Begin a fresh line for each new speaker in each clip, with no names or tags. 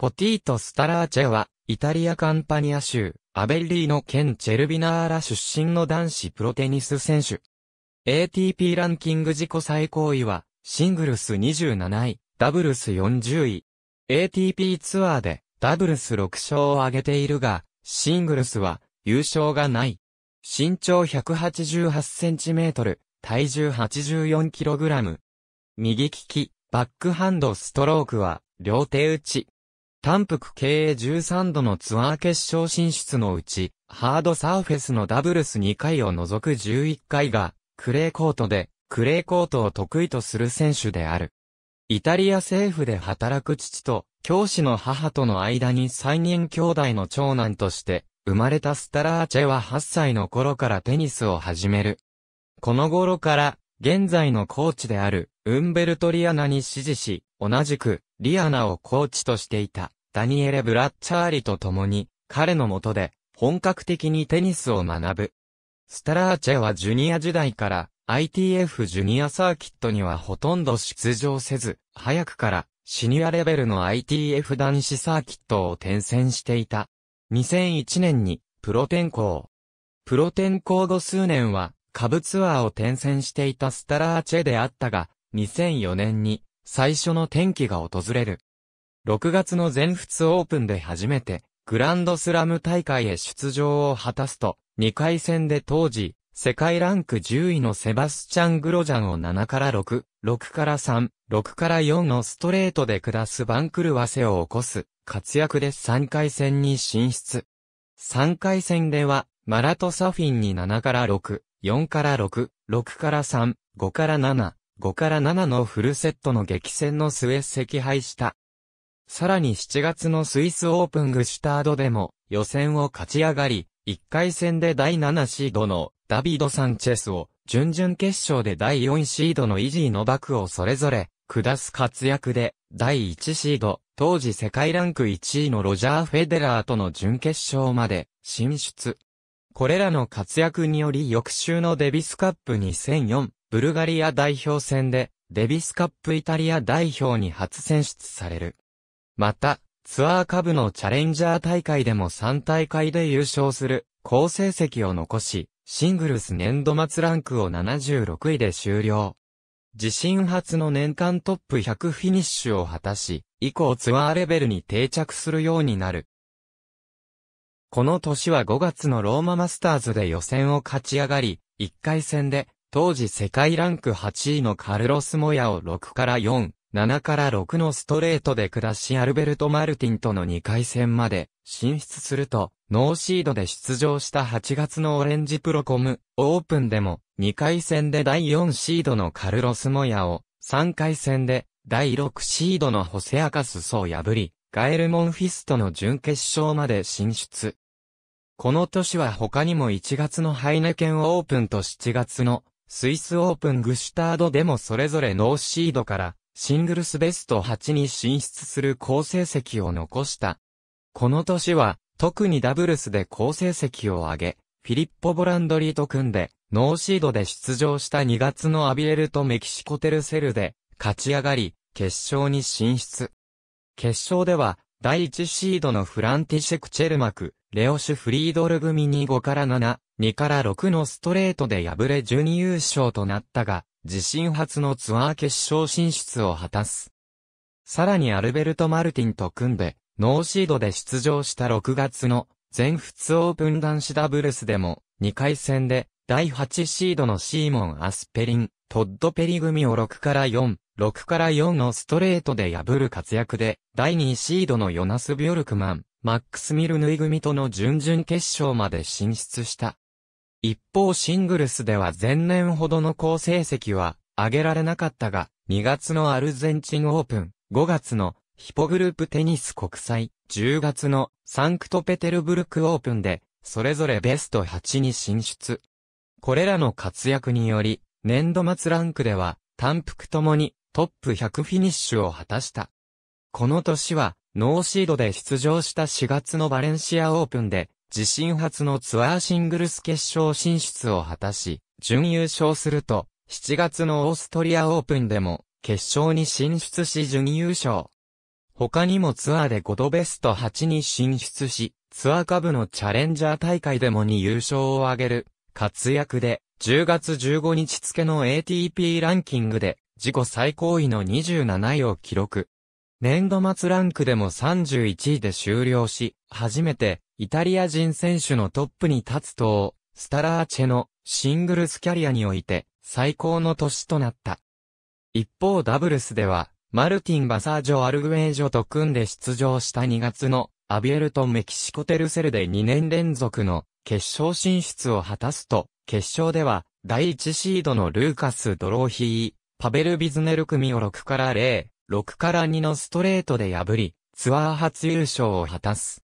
ポティート・スタラーチェは、イタリアカンパニア州、アベッリーの県チェルビナーラ出身の男子プロテニス選手。ATP ランキング自己最高位は、シングルス27位、ダブルス40位。ATP ツアーで、ダブルス6勝を挙げているが、シングルスは、優勝がない。身長1 8 8トル、体重8 4ラム。右利き、バックハンドストロークは、両手打ち。単幅経営13度のツアー決勝進出のうち、ハードサーフェスのダブルス2回を除く11回が、クレーコートで、クレーコートを得意とする選手である。イタリア政府で働く父と、教師の母との間に3人兄弟の長男として、生まれたスタラーチェは8歳の頃からテニスを始める。この頃から、現在のコーチである、ウンベルト・リアナに指示し、同じく、リアナをコーチとしていた。ダニエレ・ブラッチャーリと共に、彼の下で、本格的にテニスを学ぶ。スタラーチェはジュニア時代から ITF ジュニアサーキットにはほとんど出場せず、早くからシニアレベルの ITF 男子サーキットを転戦していた。2001年にプロ転向。プロ転向後数年は下部ツアーを転戦していたスタラーチェであったが、2004年に最初の転機が訪れる。6月の全仏オープンで初めて、グランドスラム大会へ出場を果たすと、2回戦で当時、世界ランク10位のセバスチャン・グロジャンを7から6、6から3、6から4のストレートで下す番狂わせを起こす、活躍で3回戦に進出。3回戦では、マラトサフィンに7から6、4から6、6から3、5から7、5から7のフルセットの激戦の末惜敗した。さらに7月のスイスオープングシュタードでも予選を勝ち上がり、1回戦で第7シードのダビド・サンチェスを、準々決勝で第4シードのイジーのバクをそれぞれ下す活躍で、第1シード、当時世界ランク1位のロジャー・フェデラーとの準決勝まで進出。これらの活躍により翌週のデビスカップ2004ブルガリア代表戦でデビスカップイタリア代表に初選出される。また、ツアー下部のチャレンジャー大会でも3大会で優勝する好成績を残し、シングルス年度末ランクを76位で終了。自身初の年間トップ100フィニッシュを果たし、以降ツアーレベルに定着するようになる。この年は5月のローママスターズで予選を勝ち上がり、1回戦で、当時世界ランク8位のカルロス・モヤを6から4、7から6のストレートで下しアルベルト・マルティンとの2回戦まで進出すると、ノーシードで出場した8月のオレンジプロコムオープンでも2回戦で第4シードのカルロス・モヤを3回戦で第6シードのホセアカスソを破り、ガエル・モンフィストの準決勝まで進出。この年は他にも1月のハイネケンオープンと7月のスイスオープングシュタードでもそれぞれノーシードからシングルスベスト8に進出する好成績を残した。この年は、特にダブルスで好成績を上げ、フィリッポ・ボランドリーと組んで、ノーシードで出場した2月のアビエルとメキシコテルセルで、勝ち上がり、決勝に進出。決勝では、第1シードのフランティシェク・チェルマク、レオシュ・フリードル組に5から7、2から6のストレートで敗れ準優勝となったが、自身初のツアー決勝進出を果たす。さらにアルベルト・マルティンと組んで、ノーシードで出場した6月の全仏オープン男子ダブルスでも、2回戦で第8シードのシーモン・アスペリン、トッド・ペリ組を6から4、6から4のストレートで破る活躍で、第2シードのヨナス・ビョルクマン、マックス・ミルヌイ組との準々決勝まで進出した。一方シングルスでは前年ほどの好成績は上げられなかったが、2月のアルゼンチンオープン、5月のヒポグループテニス国際、10月のサンクトペテルブルクオープンで、それぞれベスト8に進出。これらの活躍により、年度末ランクでは、単幅ともにトップ100フィニッシュを果たした。この年は、ノーシードで出場した4月のバレンシアオープンで、自身初のツアーシングルス決勝進出を果たし、準優勝すると、7月のオーストリアオープンでも、決勝に進出し準優勝。他にもツアーで5度ベスト8に進出し、ツアー株のチャレンジャー大会でもに優勝を挙げる、活躍で、10月15日付の ATP ランキングで、自己最高位の27位を記録。年度末ランクでも31位で終了し、初めてイタリア人選手のトップに立つと、スタラーチェのシングルスキャリアにおいて最高の年となった。一方ダブルスでは、マルティン・バサージョ・アルグエージョと組んで出場した2月のアビエルとメキシコテルセルで2年連続の決勝進出を果たすと、決勝では第1シードのルーカス・ドローヒー、パベル・ビズネル組を6から0、6から2のストレートで破り、ツアー初優勝を果たす。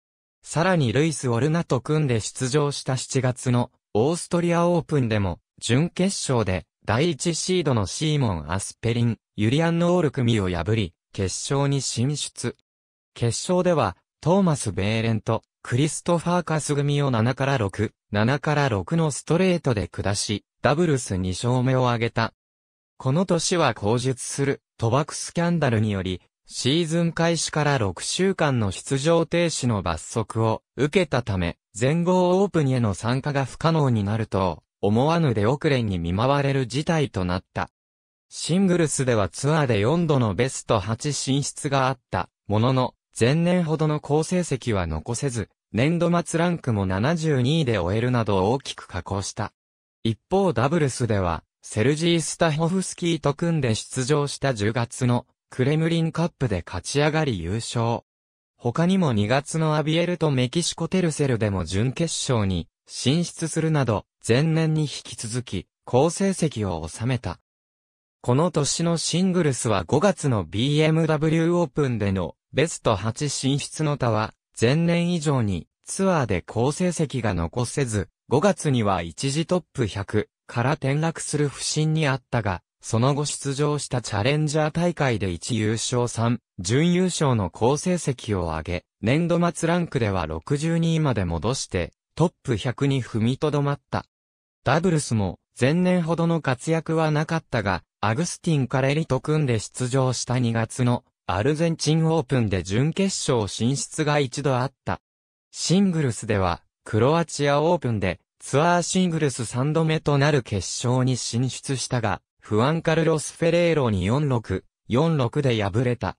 さらにルイス・オルナと組んで出場した7月のオーストリアオープンでも準決勝で第1シードのシーモン・アスペリン、ユリアン・ノール組を破り決勝に進出。決勝ではトーマス・ベーレンとクリストファーカス組を7から6、7から6のストレートで下し、ダブルス2勝目を挙げた。この年は口述する賭博スキャンダルにより、シーズン開始から6週間の出場停止の罰則を受けたため、全豪オープンへの参加が不可能になると、思わぬ出遅れに見舞われる事態となった。シングルスではツアーで4度のベスト8進出があった、ものの、前年ほどの好成績は残せず、年度末ランクも72位で終えるなど大きく下降した。一方ダブルスでは、セルジー・スタホフスキーと組んで出場した10月のクレムリンカップで勝ち上がり優勝。他にも2月のアビエルとメキシコテルセルでも準決勝に進出するなど、前年に引き続き、好成績を収めた。この年のシングルスは5月の BMW オープンでのベスト8進出の他は、前年以上にツアーで好成績が残せず、5月には一時トップ100から転落する不振にあったが、その後出場したチャレンジャー大会で1優勝3、準優勝の好成績を上げ、年度末ランクでは62位まで戻して、トップ100に踏みとどまった。ダブルスも、前年ほどの活躍はなかったが、アグスティン・カレリと組んで出場した2月のアルゼンチンオープンで準決勝進出が一度あった。シングルスでは、クロアチアオープンでツアーシングルス3度目となる決勝に進出したが、フアンカルロス・フェレーロに4-6、4-6で敗れた。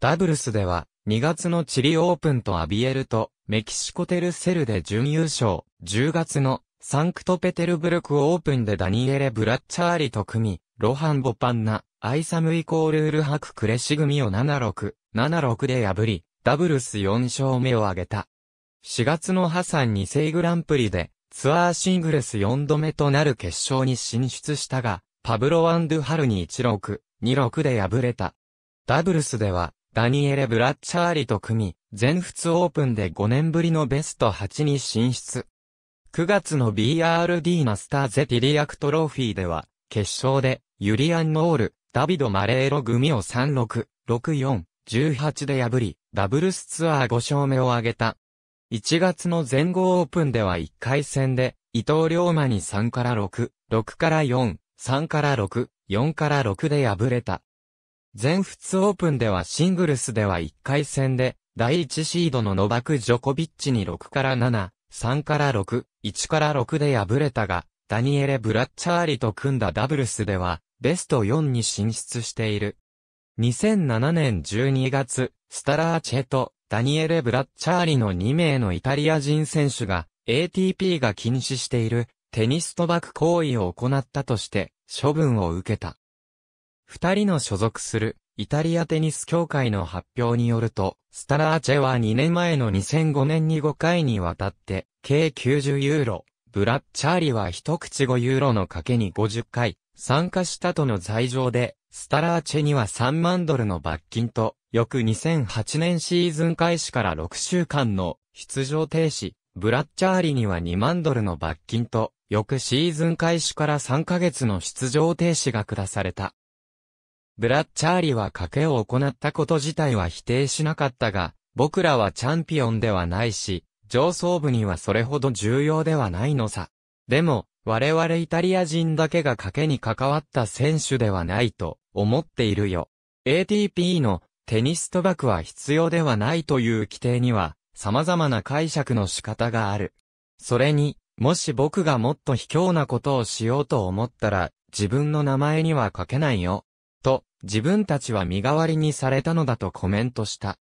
ダブルスでは、2月のチリオープンとアビエルと、メキシコテルセルで準優勝、10月のサンクトペテルブルクオープンでダニエレ・ブラッチャーリと組み、ロハン・ボパンナ、アイサムイコールールハク・クレシ組を76、76で破り、ダブルス4勝目を挙げた。4月のハサン2世グランプリで、ツアーシングルス4度目となる決勝に進出したが、パブロ・アンドゥ・ハルに16、26で敗れた。ダブルスでは、ダニエレ・ブラッチャーリと組み、全仏オープンで5年ぶりのベスト8に進出。9月の BRD マスターゼティリアクトロフィーでは、決勝で、ユリアン・ノール、ダビド・マレーロ組を36、64、18で破り、ダブルスツアー5勝目を挙げた。1月の全豪オープンでは1回戦で、伊藤龍馬に3から6、6から4、3から6、4から6で敗れた。全仏オープンではシングルスでは1回戦で、第1シードのノバク・ジョコビッチに6から7、3から6、1から6で敗れたが、ダニエレ・ブラッチャーリと組んだダブルスでは、ベスト4に進出している。2007年12月、スタラーチェとダニエレ・ブラッチャーリの2名のイタリア人選手が ATP が禁止しているテニス賭博行為を行ったとして、処分を受けた。二人の所属する、イタリアテニス協会の発表によると、スタラーチェは2年前の2005年に5回にわたって、計90ユーロ、ブラッチャーリは一口5ユーロの賭けに50回、参加したとの罪状で、スタラーチェには3万ドルの罰金と、翌2008年シーズン開始から6週間の出場停止、ブラッチャーリには2万ドルの罰金と、翌シーズン開始から3ヶ月の出場停止が下された。ブラッチャーリは賭けを行ったこと自体は否定しなかったが、僕らはチャンピオンではないし、上層部にはそれほど重要ではないのさ。でも、我々イタリア人だけが賭けに関わった選手ではないと思っているよ。ATP のテニス賭博は必要ではないという規定には様々な解釈の仕方がある。それに、もし僕がもっと卑怯なことをしようと思ったら、自分の名前には書けないよ。と、自分たちは身代わりにされたのだとコメントした。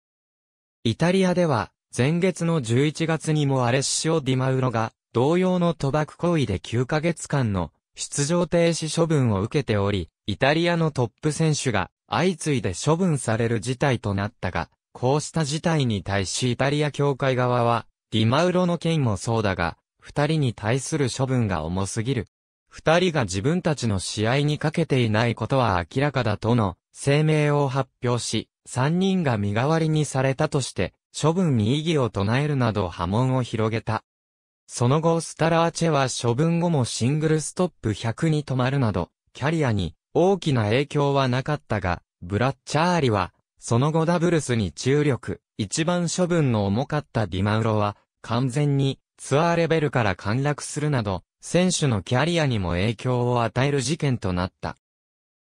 イタリアでは、前月の11月にもアレッシオ・ディマウロが、同様の賭博行為で9ヶ月間の出場停止処分を受けており、イタリアのトップ選手が相次いで処分される事態となったが、こうした事態に対しイタリア協会側は、ディマウロの件もそうだが、二人に対する処分が重すぎる。二人が自分たちの試合にかけていないことは明らかだとの声明を発表し、三人が身代わりにされたとして、処分に異議を唱えるなど波紋を広げた。その後スタラーチェは処分後もシングルストップ100に止まるなど、キャリアに大きな影響はなかったが、ブラッチャーリは、その後ダブルスに注力、一番処分の重かったディマウロは、完全にツアーレベルから陥落するなど、選手のキャリアにも影響を与える事件となった。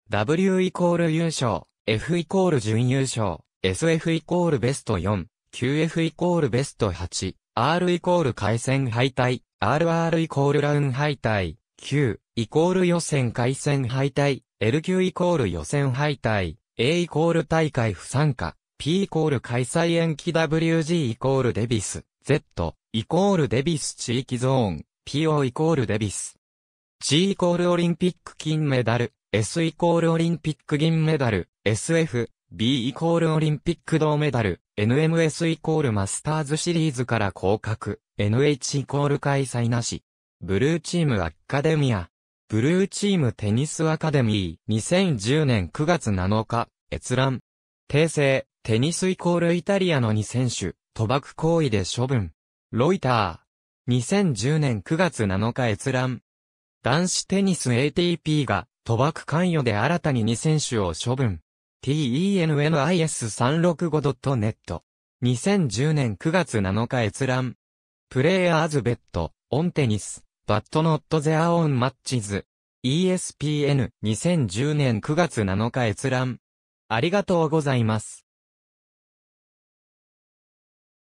W イコール優勝、F イコール準優勝、SF イコールベスト4、QF イコールベスト8、R イコール回戦敗退、RR イコールラウン敗退、Q イコール予選回戦敗退、LQ イコール予選敗退、A イコール大会不参加、P イコール開催延期 WG イコールデビス。Z イコールデビス地域ゾーン PO イコールデビス G イコールオリンピック金メダル S イコールオリンピック銀メダル SF B イコールオリンピック銅メダル NMS イコールマスターズシリーズから降格 NH イコール開催なしブルーチームアカデミアブルーチームテニスアカデミー2010年9月7日閲覧訂正テニスイコールイタリアの2選手賭博行為で処分。ロイター。2010年9月7日閲覧。男子テニス ATP が賭博関与で新たに2選手を処分。tennis365.net。2010年9月7日閲覧。プレイヤーズベット、オンテニス、バットノットゼアオンマッチズ。ESPN2010 年9月7日閲覧。ありがとうございます。